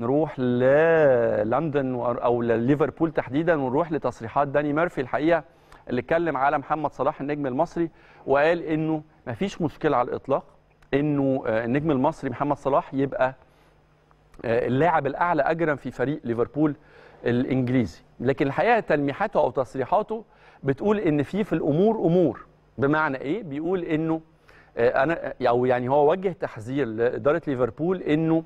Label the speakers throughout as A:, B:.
A: نروح للندن او لليفربول تحديدا ونروح لتصريحات داني ميرفي الحقيقه اللي اتكلم على محمد صلاح النجم المصري وقال انه ما فيش مشكله على الاطلاق انه آه، النجم المصري محمد صلاح يبقى آه، اللاعب الاعلى اجرا في فريق ليفربول الانجليزي لكن الحقيقه تلميحاته او تصريحاته بتقول ان في في الامور امور بمعنى ايه بيقول انه آه، انا او يعني هو وجه تحذير لاداره ليفربول انه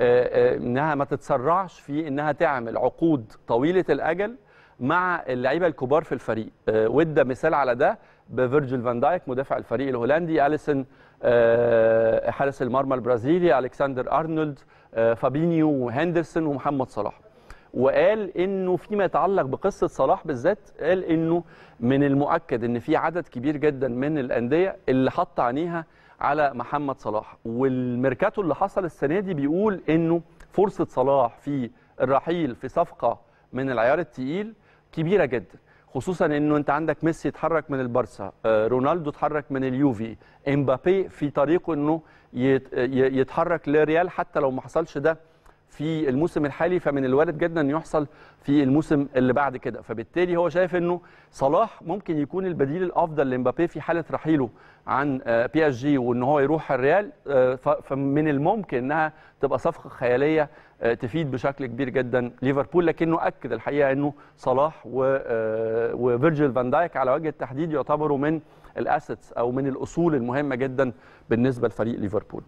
A: انها ما تتسرعش في انها تعمل عقود طويله الاجل مع اللعيبه الكبار في الفريق آه، وادى مثال على ده بفيرجيل فان دايك مدافع الفريق الهولندي اليسون آه، حارس المرمى البرازيلي الكسندر ارنولد آه، فابينيو هندرسون ومحمد صلاح وقال انه فيما يتعلق بقصه صلاح بالذات قال انه من المؤكد ان في عدد كبير جدا من الانديه اللي حط عينيها على محمد صلاح والميركاتو اللي حصل السنه دي بيقول انه فرصه صلاح في الرحيل في صفقه من العيار الثقيل كبيره جدا خصوصا انه انت عندك ميسي اتحرك من البارسا آه، رونالدو اتحرك من اليوفي امبابي في طريقه انه يتحرك لريال حتى لو ما حصلش ده في الموسم الحالي فمن الوارد جدا ان يحصل في الموسم اللي بعد كده فبالتالي هو شايف انه صلاح ممكن يكون البديل الافضل لمبابي في حاله رحيله عن آه، بي اس جي وان هو يروح الريال آه، فمن الممكن انها تبقى صفقه خياليه آه، تفيد بشكل كبير جدا ليفربول لكنه اكد الحقيقه انه صلاح وفيرجيل فان دايك على وجه التحديد يعتبروا من الاسيتس او من الاصول المهمه جدا بالنسبه لفريق ليفربول